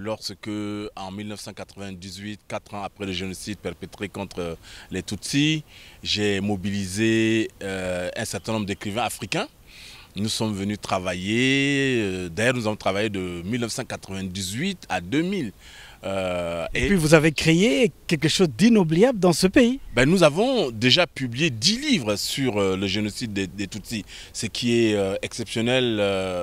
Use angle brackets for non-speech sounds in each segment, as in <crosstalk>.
lorsque en 1998, quatre ans après le génocide perpétré contre euh, les Tutsis, j'ai mobilisé euh, un certain nombre d'écrivains africains. Nous sommes venus travailler, euh, d'ailleurs nous avons travaillé de 1998 à 2000 euh, et, puis vous avez créé quelque chose d'inoubliable dans ce pays. Ben, nous avons déjà publié 10 livres sur euh, le génocide des, Tutsis, ce qui est euh, exceptionnel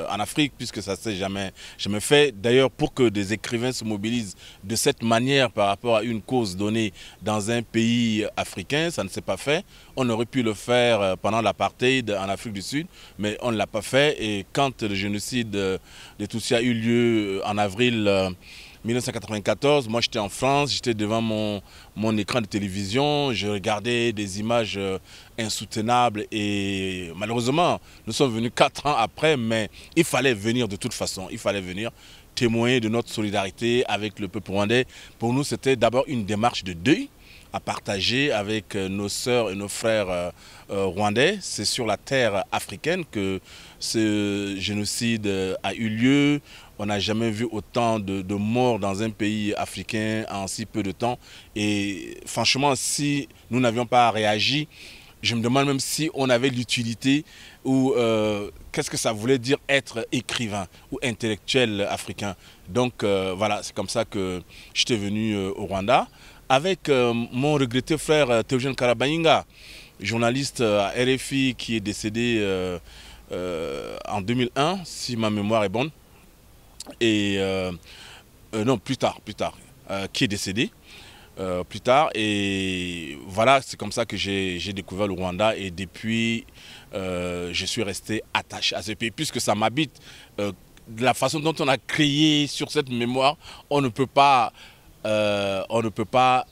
en Afrique puisque ça ne s'est jamais, jamais fait. D'ailleurs, pour que des écrivains se mobilisent de cette manière par rapport à une cause donnée dans un pays africain, ça ne s'est pas fait. On aurait pu le faire pendant l'apartheid en Afrique du Sud, mais on ne l'a pas fait. Et quand le génocide des Tutsis a eu lieu en avril 1994, moi j'étais en France, j'étais devant mon, mon écran de télévision, je regardais des images euh, insoutenables et malheureusement, nous sommes venus quatre ans après, mais il fallait venir de toute façon, il fallait venir témoigner de notre solidarité avec le peuple rwandais. Pour nous, c'était d'abord une démarche de deuil à partager avec euh, nos sœurs et nos frères euh, rwandais. C'est sur la terre africaine que ce génocide a eu lieu. On n'a jamais vu autant de, morts dans un pays africain en si peu de temps. Et franchement, si nous n'avions pas réagi, je me demande même si on avait l'utilité ou euh, qu'est-ce que ça voulait dire être écrivain ou intellectuel africain. Donc euh, voilà, c'est comme ça que j'étais venu euh, au Rwanda avec mon regretté frère Théogène Karabayinga, journaliste à RFI qui est décédé en 2001, si ma mémoire est bonne et euh, euh, non, plus tard, plus tard, euh, qui est décédé. plus tard. Et voilà, c'est comme ça que j'ai découvert le Rwanda. Et depuis, je suis resté attaché à ce pays, puisque ça m'habite. de la façon dont on a créé sur cette mémoire, on ne peut pas, on ne peut pas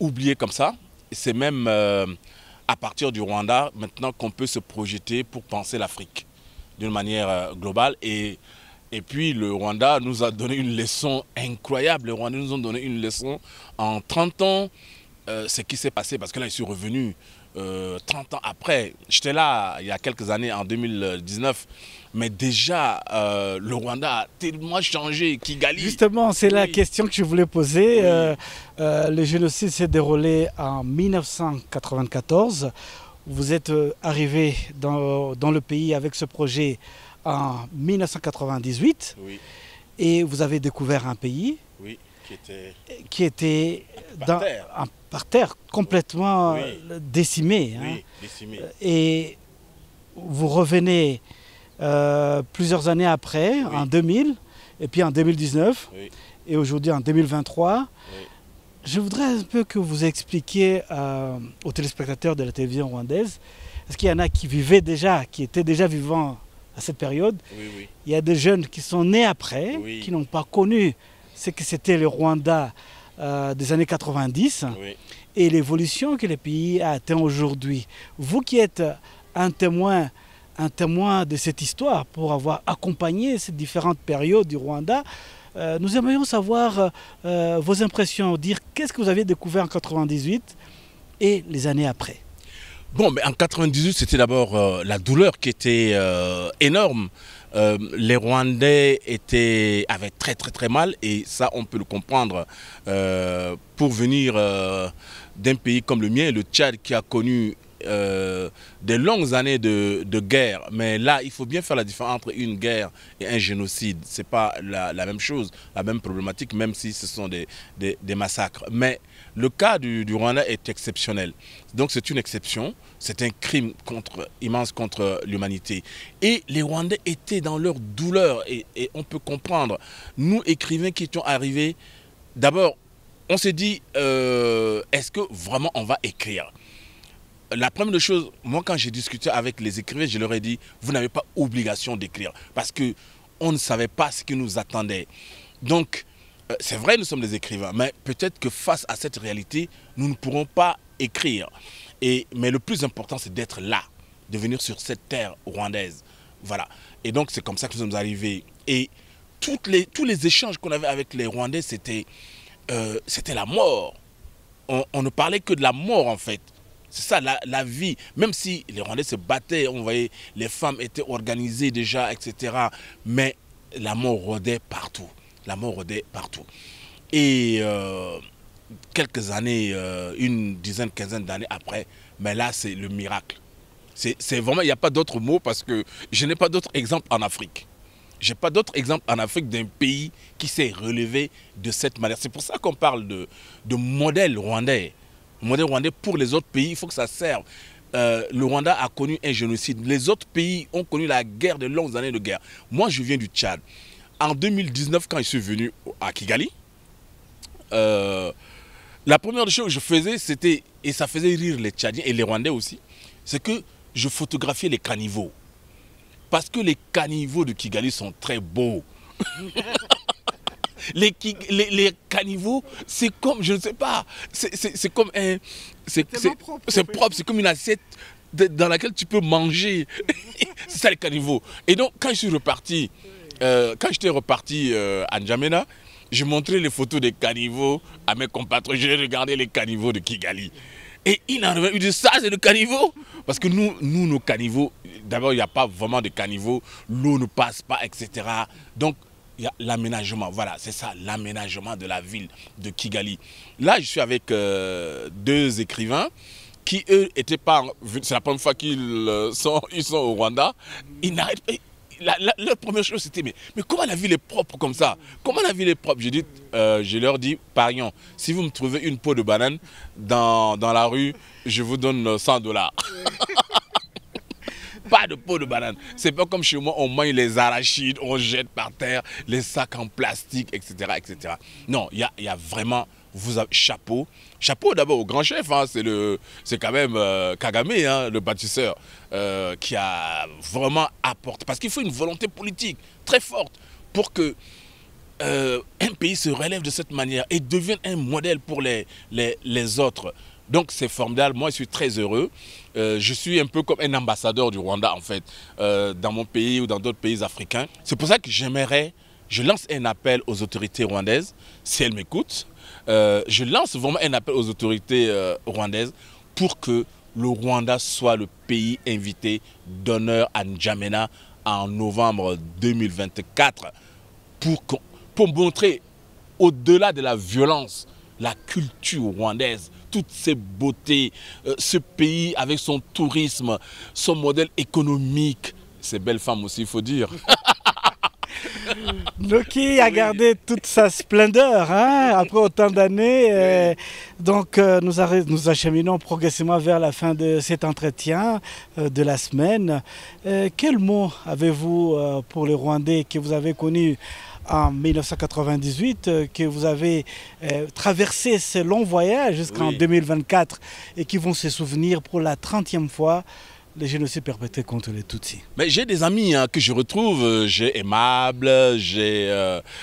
oublier comme ça. C'est même à partir du Rwanda maintenant qu'on peut se projeter pour penser l'Afrique d'une manière globale. Et et puis le Rwanda nous a donné une leçon incroyable. Les Rwandais nous ont donné une leçon en 30 ans, euh, ce qui s'est passé, parce que là, je suis revenu 30 euh, ans après. J'étais là il y a quelques années, en 2019. Mais déjà, euh, le Rwanda a tellement changé, Kigali. Justement, c'est la question que je voulais poser. le génocide s'est déroulé en 1994. Vous êtes arrivé dans, dans le pays avec ce projet en 1998 et vous avez découvert un pays qui était, par, terre. complètement euh, hein. décimé, Et vous revenez euh, plusieurs années après, en 2000, et puis en 2019, et aujourd'hui en 2023. Je voudrais un peu que vous expliquiez euh, aux téléspectateurs de la télévision rwandaise, est-ce qu'il y en a qui vivaient déjà, qui étaient déjà vivants à cette période. Il y a des jeunes qui sont nés après, qui n'ont pas connu ce que c'était le Rwanda euh, des années 90 et l'évolution que le pays a atteint aujourd'hui. Vous qui êtes un témoin, un témoin de cette histoire pour avoir accompagné ces différentes périodes du Rwanda, euh, nous aimerions savoir euh, vos impressions, dire qu'est-ce que vous avez découvert en 98 et les années après. Bon, mais en 98, c'était d'abord euh, la douleur qui était euh, énorme. Euh, les Rwandais étaient, avaient très très très mal et ça on peut le comprendre pour venir d'un pays comme le mien, le Tchad qui a connu euh, des longues années de, guerre, mais là, il faut bien faire la différence entre une guerre et un génocide. Ce n'est pas la, même chose, la même problématique, même si ce sont des, massacres. Mais le cas du, Rwanda est exceptionnel. Donc c'est une exception, c'est un crime contre, immense contre l'humanité. Et les Rwandais étaient dans leur douleur, et, on peut comprendre. Nous, écrivains qui étions arrivés, d'abord, on s'est dit, euh, est-ce que vraiment on va écrire la première chose, moi quand j'ai discuté avec les écrivains, je leur ai dit, vous n'avez pas obligation d'écrire, parce que on ne savait pas ce qui nous attendait. Donc, euh, c'est vrai, nous sommes des écrivains, mais peut-être que face à cette réalité, nous ne pourrons pas écrire. Et, mais le plus important, c'est d'être là, de venir sur cette terre rwandaise. Voilà. Et donc, c'est comme ça que nous sommes arrivés. Et tous les échanges qu'on avait avec les Rwandais, c'était euh, la mort. on ne parlait que de la mort, en fait. C'est ça la, vie. Même si les Rwandais se battaient, on voyait les femmes étaient organisées déjà, etc. Mais la mort rôdait partout. La mort rôdait partout. Et euh, quelques années, euh, une dizaine, quinzaine d'années après, mais là c'est le miracle. C'est vraiment, il n'y a pas d'autre mot parce que je n'ai pas d'autre exemple en Afrique. Je n'ai pas d'autre exemple en Afrique d'un pays qui s'est relevé de cette manière. C'est pour ça qu'on parle de modèle rwandais. Monde rwandais pour les autres pays. Il faut que ça serve. Euh, le Rwanda a connu un génocide. Les autres pays ont connu la guerre, de longues années de guerre. Moi, je viens du Tchad. En 2019, quand je suis venu à Kigali, euh, la première chose que je faisais, c'était, et ça faisait rire les Tchadiens et les Rwandais aussi, c'est que je photographiais les caniveaux. Parce que les caniveaux de Kigali sont très beaux. <laughs> les, caniveaux, c'est comme, je ne sais pas, c'est comme un... C'est propre, c'est comme une assiette dans laquelle tu peux manger. <laughs> c'est ça les caniveaux. Et donc, quand je suis reparti, euh, quand j'étais reparti euh, à N'Djamena, je montrais les photos des caniveaux à mes compatriotes. J'ai regardé les caniveaux de Kigali. Et il en avait eu de ça, c'est le caniveau. Parce que nous, nous nos caniveaux, d'abord, il n'y a pas vraiment de caniveaux, l'eau ne passe pas, etc. Donc, il y a l'aménagement, voilà, c'est ça, l'aménagement de la ville de Kigali. Là, je suis avec euh, deux écrivains qui, eux, étaient pas... C'est la première fois qu'ils euh, sont, <laughs> ils sont au Rwanda. Ils n'arrêtent pas... La, première chose, c'était, mais, mais comment la ville est propre comme ça Comment la ville est propre je, dit, euh, je leur dis, parions, si vous me trouvez une peau de banane dans, dans la rue, je vous donne 100 dollars. <laughs> Pas de peau de banane. C'est pas comme chez moi, on mange les arachides, on jette par terre les sacs en plastique, etc. etc. Non, il y a, vraiment vous avez, chapeau. Chapeau d'abord au grand chef, hein, c'est, le, c'est quand même euh, Kagame, hein, le bâtisseur, euh, qui a vraiment apporté. Parce qu'il faut une volonté politique très forte pour que euh, un pays se relève de cette manière et devienne un modèle pour les, les, les autres. Donc c'est formidable, moi je suis très heureux. Euh, je suis un peu comme un ambassadeur du Rwanda en fait, euh, dans mon pays ou dans d'autres pays africains. C'est pour ça que j'aimerais, je lance un appel aux autorités rwandaises, si elles m'écoutent, euh, je lance vraiment un appel aux autorités rwandaises pour que le Rwanda soit le pays invité d'honneur à N'Djamena en novembre 2024 pour, pour montrer au-delà de la violence la culture rwandaise, toutes ses beautés, euh, ce pays avec son tourisme, son modèle économique. Ces belles femmes aussi, il faut dire. Loki <laughs> a gardé toute sa splendeur hein, après autant d'années. Euh, donc euh, nous, nous acheminons progressivement vers la fin de cet entretien de la semaine. quel mot avez-vous pour les Rwandais que vous avez connus en 1998 euh, que vous avez euh, traversé ce long voyage jusqu'en 2024 et qui vont se souvenir pour la 30e fois les génocides perpétrés contre les Tutsis. Mais j'ai des amis hein, que je retrouve. Euh, j'ai Aimable, j'ai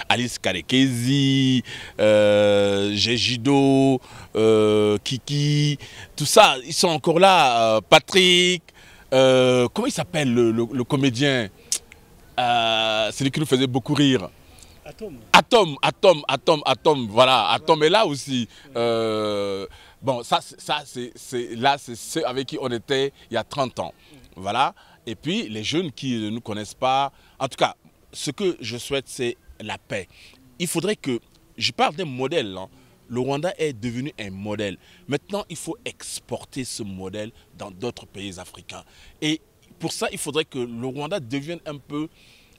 Alice Karekezi, j'ai Jido, Kiki, tout ça. Ils sont encore là. Patrick, comment il s'appelle le, comédien C'est qui nous faisait beaucoup rire. Atom. Atom, Atom, Atom, Atom, voilà, Atom est là aussi. Euh, bon, ça, ça c'est là, c'est avec qui on était il y a 30 ans. Voilà. Et puis, les jeunes qui ne nous connaissent pas, en tout cas, ce que je souhaite, c'est la paix. Il faudrait que, je parle d'un modèle, hein. le Rwanda est devenu un modèle. Maintenant, il faut exporter ce modèle dans d'autres pays africains. Et pour ça, il faudrait que le Rwanda devienne un peu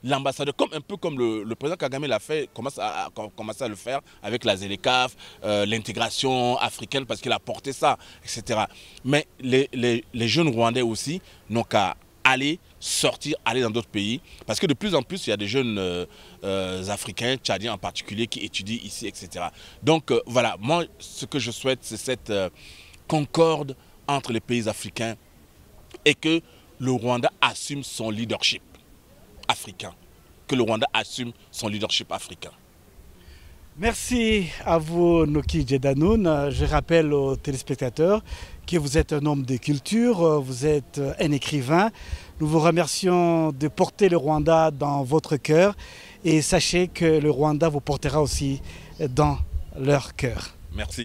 l'ambassadeur, comme un peu comme le, président Kagame l'a fait, commence à, à, le faire avec la ZELECAF, euh, l'intégration africaine, parce qu'il a porté ça, etc. Mais les, jeunes Rwandais aussi n'ont qu'à aller sortir, aller dans d'autres pays. Parce que de plus en plus, il y a des jeunes euh, euh, Africains, Tchadiens en particulier, qui étudient ici, etc. Donc voilà, moi, ce que je souhaite, c'est cette concorde entre les pays africains et que le Rwanda assume son leadership que le Rwanda assume son leadership africain. Merci à vous, Noki Djedanoun. Je rappelle aux téléspectateurs que vous êtes un homme de culture, vous êtes un écrivain. Nous vous remercions de porter le Rwanda dans votre cœur et sachez que le Rwanda vous portera aussi dans leur cœur. Merci.